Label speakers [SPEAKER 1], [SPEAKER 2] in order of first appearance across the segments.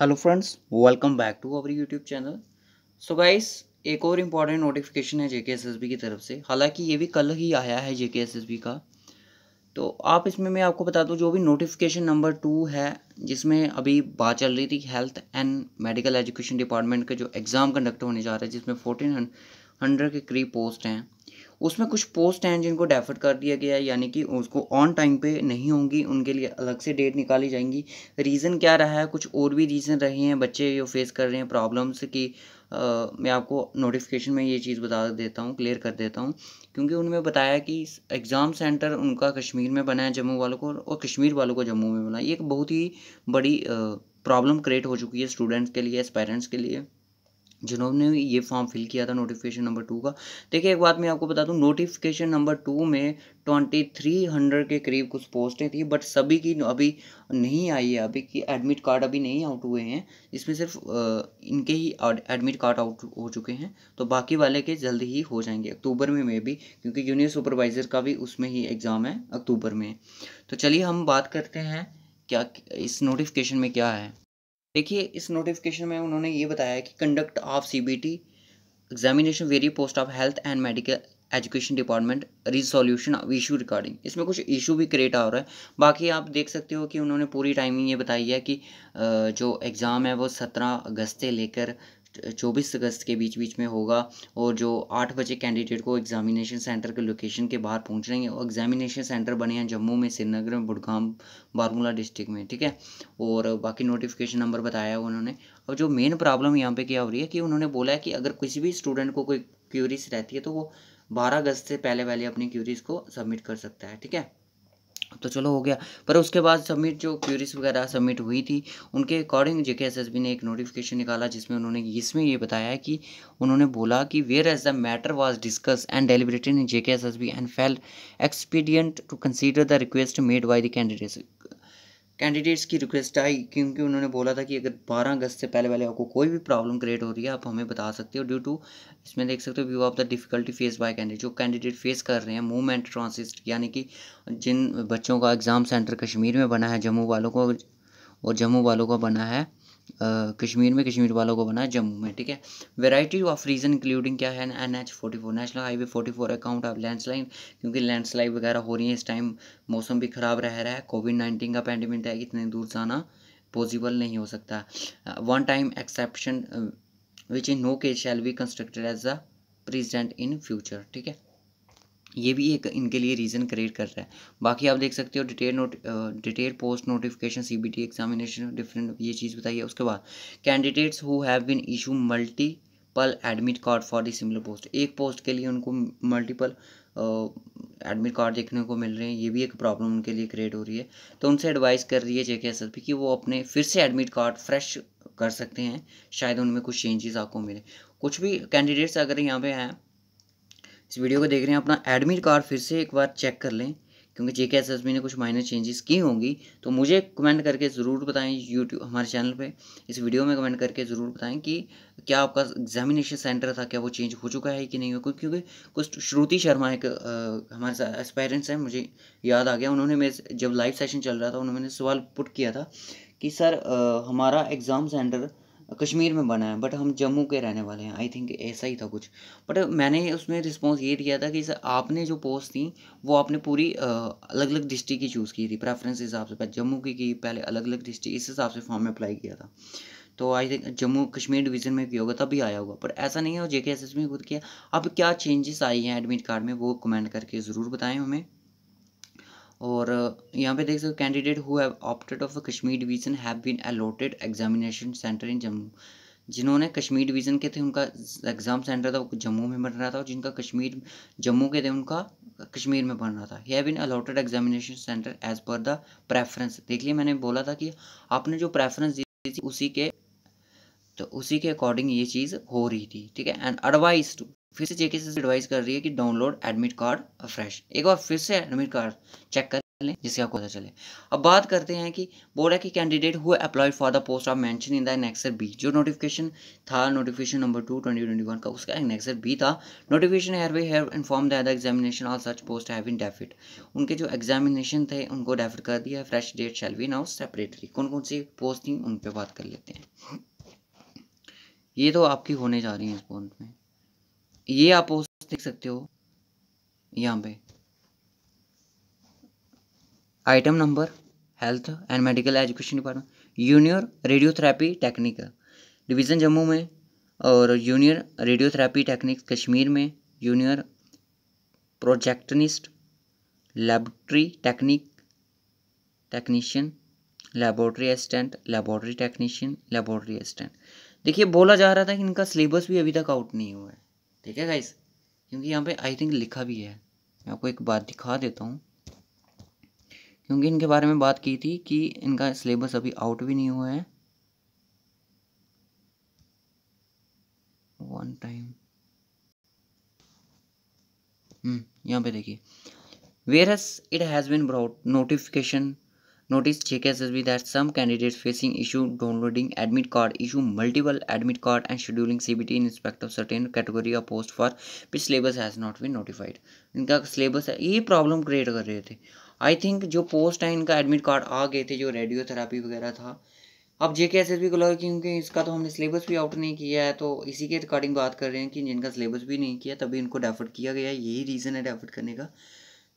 [SPEAKER 1] Hello friends welcome back to our YouTube channel so guys एक और important notification है जेके की तरफ से हालांकि ये भी कल ही आया है जेके का तो आप इसमें मैं आपको बता दूं जो भी नोटिफिकेशन नंबर टू है जिसमें अभी बात चल रही थी health and medical education department का जो एग्ज़ाम कंडक्ट होने जा रहा है जिसमें फोर्टीन हंड्रेड के करीब पोस्ट हैं उसमें कुछ पोस्ट हैं जिनको डेफर्ट कर दिया गया है यानी कि उसको ऑन टाइम पे नहीं होंगी उनके लिए अलग से डेट निकाली जाएंगी रीज़न क्या रहा है कुछ और भी रीज़न रहे हैं बच्चे जो फेस कर रहे हैं प्रॉब्लम्स की आ, मैं आपको नोटिफिकेशन में ये चीज़ बता देता हूँ क्लियर कर देता हूँ क्योंकि उनमें बताया कि एग्ज़ाम सेंटर उनका कश्मीर में बना है जम्मू वालों को और कश्मीर वालों को जम्मू में बना ये एक बहुत ही बड़ी प्रॉब्लम क्रिएट हो चुकी है स्टूडेंट्स के लिए पेरेंट्स के लिए जिन्होंने ये फॉर्म फिल किया था नोटिफिकेशन नंबर टू का देखिए एक बात मैं आपको बता दूं नोटिफिकेशन नंबर टू में ट्वेंटी थ्री हंड्रेड के करीब कुछ पोस्टें थी बट सभी की अभी नहीं आई है अभी की एडमिट कार्ड अभी नहीं आउट हुए हैं इसमें सिर्फ इनके ही एडमिट कार्ड आउट हो चुके हैं तो बाकी वाले के जल्द ही हो जाएंगे अक्टूबर में मे भी क्योंकि जूनियर सुपरवाइज़र का भी उसमें ही एग्ज़ाम है अक्टूबर में तो चलिए हम बात करते हैं क्या इस नोटिफिकेशन में क्या है देखिए इस नोटिफिकेशन में उन्होंने ये बताया कि conduct of C B T examination very post of health and medical education department resolution of issue recording इसमें कुछ इशू भी क्रिएट आ रहा है बाकी आप देख सकते हो कि उन्होंने पूरी टाइमिंग ये बताई है कि जो एग्ज़ाम है वो सत्रह अगस्त से लेकर चौबीस अगस्त के बीच बीच में होगा और जो आठ बजे कैंडिडेट को एग्जामिनेशन सेंटर के लोकेशन के बाहर पहुँच रहे हैं और एग्जामिनेशन सेंटर बने हैं जम्मू में श्रीनगर में बुडगाम बारमूला डिस्ट्रिक्ट में ठीक है और बाकी नोटिफिकेशन नंबर बताया उन्होंने और जो मेन प्रॉब्लम यहाँ पर क्या हो रही है कि उन्होंने बोला है कि अगर किसी भी स्टूडेंट को कोई क्यूरीज रहती है तो वो बारह अगस्त से पहले पहले अपनी क्यूरीज को सबमिट कर सकता है ठीक है तो चलो हो गया पर उसके बाद सबमिट जो क्यूरीज वगैरह सबमिट हुई थी उनके अकॉर्डिंग जेके के ने एक नोटिफिकेशन निकाला जिसमें उन्होंने इसमें ये बताया कि उन्होंने बोला कि whereas the matter was discussed and deliberated in JK B and felt expedient to consider the request made by the candidates candidates की रिक्वेस्ट आई क्योंकि उन्होंने बोला था कि अगर बारह अगस्त से पहले पहले आपको कोई भी प्रॉब्लम क्रिएट हो रही है आप हमें बता सकते हो ड्यू टू इसमें देख सकते हो view of the difficulty face by candidate जो कैंडिडेट फेस कर रहे हैं मूवमेंट ट्रांसिस्ट यानी कि जिन बच्चों का एग्ज़ाम सेंटर कश्मीर में बना है जम्मू वालों को और जम्मू वालों का बना है कश्मीर में कश्मीर वालों को बना जम्मू में ठीक है वेराइटी ऑफ रीज़न इंक्लूडिंग क्या है N H forty four national highway forty four account of landslide क्योंकि लैंडस्लाइड वगैरह हो रही है इस टाइम मौसम भी ख़राब रह रहा है कोविड नाइन्टीन का पैंडमिक है इतने दूर जाना पॉसिबल नहीं हो सकता one time exception which in no case shall be constructed as a precedent in future ठीक है ये भी एक इनके लिए रीज़न क्रिएट कर रहा है बाकी आप देख सकते हो detail note detail post notification C B T examination different ये चीज़ बताइए उसके बाद candidates who have been issue multiple admit card for the similar post एक पोस्ट के लिए उनको मल्टीपल एडमिट कार्ड देखने को मिल रहे हैं ये भी एक प्रॉब्लम उनके लिए क्रिएट हो रही है तो उनसे एडवाइस कर रही है जे के एस एस पी कि वो अपने फिर से एडमिट कार्ड फ्रेश कर सकते हैं शायद उनमें कुछ चेंजेस आपको मिले कुछ भी कैंडिडेट्स अगर यहाँ पे हैं इस वीडियो को देख रहे हैं अपना एडमिट कार्ड फिर से एक बार चेक कर लें क्योंकि जे के एस एस बी ने कुछ माइनर चेंजेस की होंगी तो मुझे कमेंट करके ज़रूर बताएं यूट्यूब हमारे चैनल पे इस वीडियो में कमेंट करके ज़रूर बताएं कि क्या आपका एग्जामिनेशन सेंटर था क्या वो चेंज हो चुका है कि नहीं हो क्योंकि कुछ श्रुति शर्मा एक हमारे साथ एक्सपेरेंट्स हैं मुझे याद आ गया उन्होंने मेरे जब लाइव सेशन चल रहा था उन्होंने सवाल पुट किया था कि सर आ, हमारा एग्ज़ाम सेंटर कश्मीर में बना है बट हम जम्मू के रहने वाले हैं आई थिंक ऐसा ही था कुछ बट मैंने उसमें रिस्पॉन्स ये दिया था कि सर आपने जो पोस्ट थी वो आपने पूरी अलग अलग डिस्ट्रिक्ट की चूज़ की थी प्रेफरेंस हिसाब से जम्मू की की पहले अलग अलग डिस्ट्रिक्ट इस हिसाब से फॉर्म में अप्लाई किया था तो I think Jammu Kashmir division में भी होगा तभी आया होगा पर ऐसा नहीं है और जे के एस एस में खुद किया अब क्या चेंजेस आई हैं एडमिट कार्ड में वो कमेंट करके ज़रूर बताएं हमें और uh, यहाँ पे देख सकते हो candidate who have opted of Kashmir division have been allotted examination centre in Jammu जिन्होंने कश्मीर डिवीज़न के थे उनका एग्ज़ाम सेंटर था वो जम्मू में बन रहा था और जिनका कश्मीर जम्मू के थे उनका कश्मीर में बन रहा था have been allotted examination centre as per the preference देख लिए मैंने बोला था कि आपने जो प्रेफरेंस दी थी उसी के तो उसी के अकॉर्डिंग ये चीज़ हो रही थी ठीक है एंड एडवाइस टू फिर से जेके से एडवाइस कर रही है कि डाउनलोड एडमिट कार्ड फ्रेश एक बार फिर से एडमिट कार्ड चेक कर लें जिससे आपको पता चले अब बात करते हैं कि बोला कि candidate who applied for the post of mention in the annexure B जो नोटिफिकेशन था notification number two twenty twenty one का उसका नेक्सर बी था notification here we have inform the examination all such post have been deferred उनके जो एग्जामिनेशन थे उनको डेफिट कर दिया fresh date shall be now separately कौन कौन सी पोस्ट थी उन पर बात कर लेते हैं ये तो आपकी होने जा रही है इस पोस्ट में ये आप देख सकते हो यहाँ पे item number health and medical education department junior radiotherapy technic division Jammu में और यूनियर रेडियोथेरेपी टेक्निक कश्मीर में junior projectionist laboratory technic technician laboratory assistant laboratory technician laboratory assistant देखिए बोला जा रहा था कि इनका सिलेबस भी अभी तक आउट नहीं हुआ है ठीक है गाइस क्योंकि यहाँ पे आई थिंक लिखा भी है मैं आपको एक बात दिखा देता हूँ क्योंकि इनके बारे में बात की थी कि इनका सिलेबस अभी आउट भी नहीं हुआ है वन टाइम हम्म यहाँ पे देखिए whereas it has been broad notification Notice JKSSB that some candidates facing issue downloading admit card issue multiple admit card and scheduling CBT in respect of certain category of post for which syllabus has not been notified. इनका syllabus है ये problem create कर रहे थे I think जो post है इनका admit card आ गए थे जो रेडियोथेरापी वगैरह था अब जे के एस एस बी को लगा क्योंकि इसका तो हमने सिलेबस भी आउट नहीं किया है तो इसी के रिकॉर्डिंग बात कर रहे हैं कि जिनका सिलेबस भी नहीं किया तभी इनको डेफर्ड किया गया यही रीज़न है डेफर्ड करने का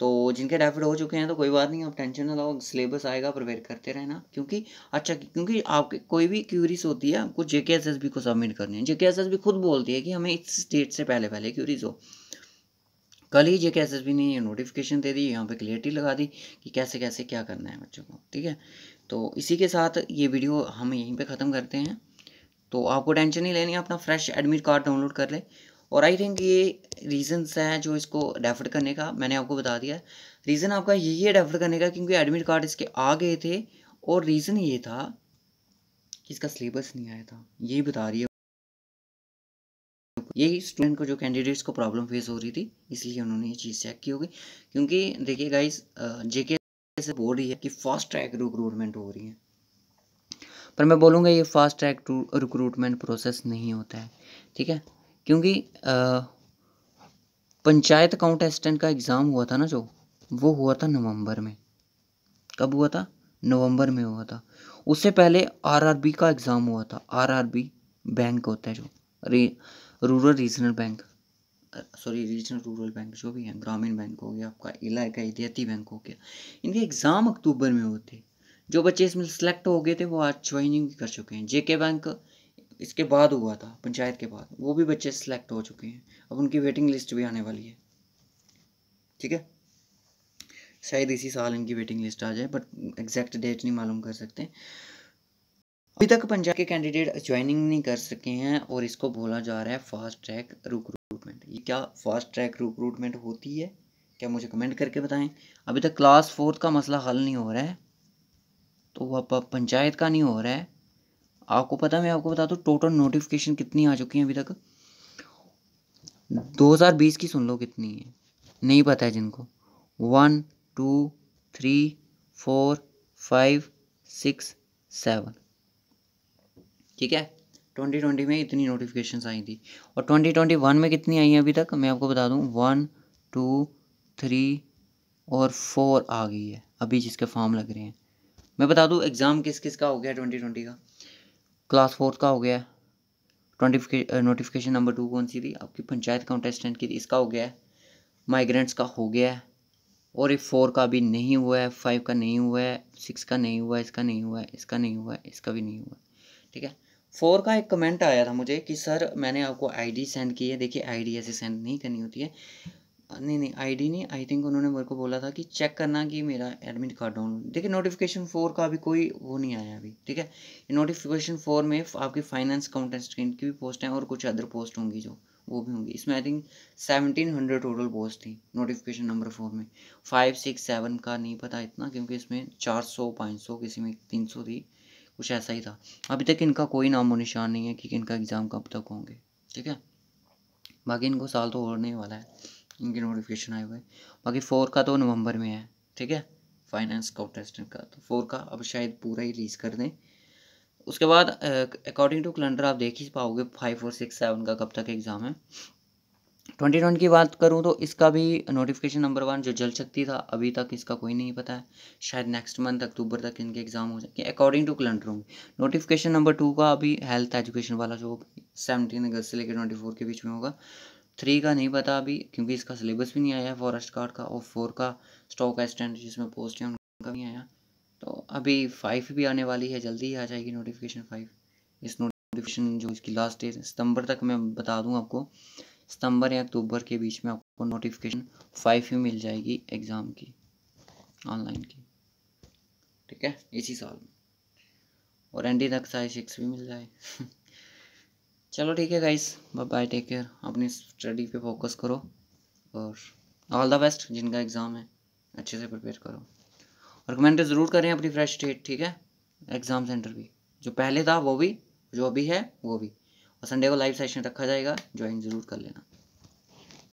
[SPEAKER 1] तो जिनके डेफिट हो चुके हैं तो कोई बात नहीं आप टेंशन ना लाओ सिलेबस आएगा प्रिपेयर करते रहना क्योंकि अच्छा क्योंकि आपके कोई भी क्यूरीज होती है आपको जेके एस एस बी को सबमिट करनी है जेके एस एस बी खुद बोलती है कि हमें इस डेट से पहले पहले क्यूरीज हो कल ही जेके एस एस बी ने ये नोटिफिकेशन दे दी यहाँ पे क्लियरिटी लगा दी कि कैसे कैसे क्या करना है बच्चों को ठीक है तो इसी के साथ ये वीडियो हम यहीं पर ख़त्म करते हैं तो आपको टेंशन नहीं लेनी अपना फ्रेश एडमिट कार्ड डाउनलोड कर ले और आई थिंक ये रीजंस हैं जो इसको डेफर करने का मैंने आपको बता दिया है रीज़न आपका यही है डेफर करने का क्योंकि एडमिट कार्ड इसके आ गए थे और रीज़न ये था कि इसका सिलेबस नहीं आया था यही बता रही है यही स्टूडेंट को जो कैंडिडेट्स को प्रॉब्लम फेस हो रही थी इसलिए उन्होंने ये चीज़ चेक की होगी क्योंकि देखिए गाइस जेके से बोल रही है कि फास्ट ट्रैक रिक्रूटमेंट हो रही है पर मैं बोलूँगा ये फास्ट ट्रैक रिक्रूटमेंट प्रोसेस नहीं होता है ठीक है क्योंकि पंचायत काउंटेस्टेंट का एग्ज़ाम हुआ था ना जो वो हुआ था नवंबर में कब हुआ था नवंबर में हुआ था उससे पहले आरआरबी का एग्ज़ाम हुआ था आरआरबी बैंक होता है जो रे, rural regional bank sorry regional rural bank जो भी है ग्रामीण बैंक हो गया आपका इलाका इदियाती बैंक हो गया इनके एग्ज़ाम अक्टूबर में होते जो बच्चे इसमें सेलेक्ट हो गए थे वो आज ज्वाइनिंग कर चुके हैं जेके बैंक इसके बाद हुआ था पंचायत के बाद वो भी बच्चे सिलेक्ट हो चुके हैं अब उनकी वेटिंग लिस्ट भी आने वाली है ठीक है शायद इसी साल इनकी वेटिंग लिस्ट आ जाए बट एग्जैक्ट डेट नहीं मालूम कर सकते अभी तक पंजाब के कैंडिडेट ज्वाइनिंग नहीं कर सके हैं और इसको बोला जा रहा है फास्ट ट्रैक रिक्रूटमेंट ये क्या फास्ट ट्रैक रिक्रूटमेंट होती है क्या मुझे कमेंट करके बताएं अभी तक क्लास फोर्थ का मसला हल नहीं हो रहा है तो वह पंचायत का नहीं हो रहा है आपको पता मैं आपको बता दूँ टोटल नोटिफिकेशन कितनी आ चुकी है अभी तक 2020 की सुन लो कितनी है नहीं पता है जिनको one two three four five six seven ठीक है 2020 में इतनी नोटिफिकेशंस आई थी और 2021 में कितनी आई हैं अभी तक मैं आपको बता दूँ वन टू थ्री और फोर आ गई है अभी जिसके फॉर्म लग रहे हैं मैं बता दूं एग्ज़ाम किस किस का हो गया 2020 का क्लास फोर्थ का हो गया ट्वेंटी नोटिफिकेशन नंबर टू कौन सी थी आपकी पंचायत काउंटेस्टेंट की थी इसका हो गया है माइग्रेंट्स का हो गया है और ये फोर का भी नहीं हुआ है फाइव का नहीं हुआ है सिक्स का नहीं हुआ है इसका नहीं हुआ है इसका नहीं हुआ है इसका भी नहीं हुआ है ठीक है फोर का एक कमेंट आया था मुझे कि सर मैंने आपको आईडी सेंड की है देखिए आईडी ऐसे सेंड नहीं करनी होती है नहीं नहीं आईडी नहीं आई थिंक उन्होंने मेरे को बोला था कि चेक करना कि मेरा एडमिट कार्ड डाउनलोड देखिए नोटिफिकेशन फोर का अभी कोई वो नहीं आया अभी ठीक है नोटिफिकेशन फोर में आपकी फाइनेंस स्क्रीन की भी पोस्ट हैं और कुछ अदर पोस्ट होंगी जो वो भी होंगी इसमें I think seventeen hundred total post थी नोटिफिकेशन नंबर फोर में फाइव सिक्स सेवन का नहीं पता इतना क्योंकि इसमें चार सौ पाँच सौ किसी में तीन सौ थी कुछ ऐसा ही था अभी तक इनका कोई नामो निशान नहीं है कि इनका एग्ज़ाम कब तक होंगे ठीक है बाकी इनको साल तो नहीं वाला है इनके नोटिफिकेशन आए हुए बाकी फोर का तो नवंबर में है ठीक है फाइनेंस कॉन्टेस्टेंट का तो फोर का अब शायद पूरा ही रिलीज़ कर दें उसके बाद अकॉर्डिंग टू कैलेंडर आप देख ही पाओगे फाइव फोर सिक्स सेवन का कब तक एग्ज़ाम है ट्वेंटी ट्वेंटी की बात करूँ तो इसका भी नोटिफिकेशन नंबर वन जो जल शक्ति था अभी तक इसका कोई नहीं पता है शायद नेक्स्ट मंथ अक्टूबर तक इनके एग्ज़ाम हो जाएंगे अकॉर्डिंग टू कैलेंडर होंगे नोटिफिकेशन नंबर टू का अभी हेल्थ एजुकेशन वाला जो सेवनटीन अगस्त से लेकर ट्वेंटी फोर के बीच में होगा थ्री का नहीं पता अभी क्योंकि इसका सिलेबस भी नहीं आया फॉरेस्ट गार्ड का और फोर का स्टॉक असिस्टेंट जिसमें पोस्ट है उनका भी आया तो अभी फाइव भी आने वाली है जल्दी ही आ जाएगी नोटिफिकेशन फाइव इस नोटिफिकेशन जो इसकी लास्ट डेट सितंबर तक मैं बता दूं आपको सितंबर या अक्टूबर के बीच में आपको नोटिफिकेशन फाइव ही मिल जाएगी एग्ज़ाम की ऑनलाइन की ठीक है इसी साल में और एन डी तक साइज सिक्स भी मिल जाए चलो ठीक है गाइस बाय टेक केयर अपनी स्टडी पे फोकस करो और ऑल द बेस्ट जिनका एग्ज़ाम है अच्छे से प्रिपेयर करो और कमेंट ज़रूर करें अपनी फ्रेश डेट ठीक है एग्ज़ाम सेंटर भी जो पहले था वो भी जो अभी है वो भी और संडे को लाइव सेशन रखा जाएगा ज्वाइन ज़रूर कर लेना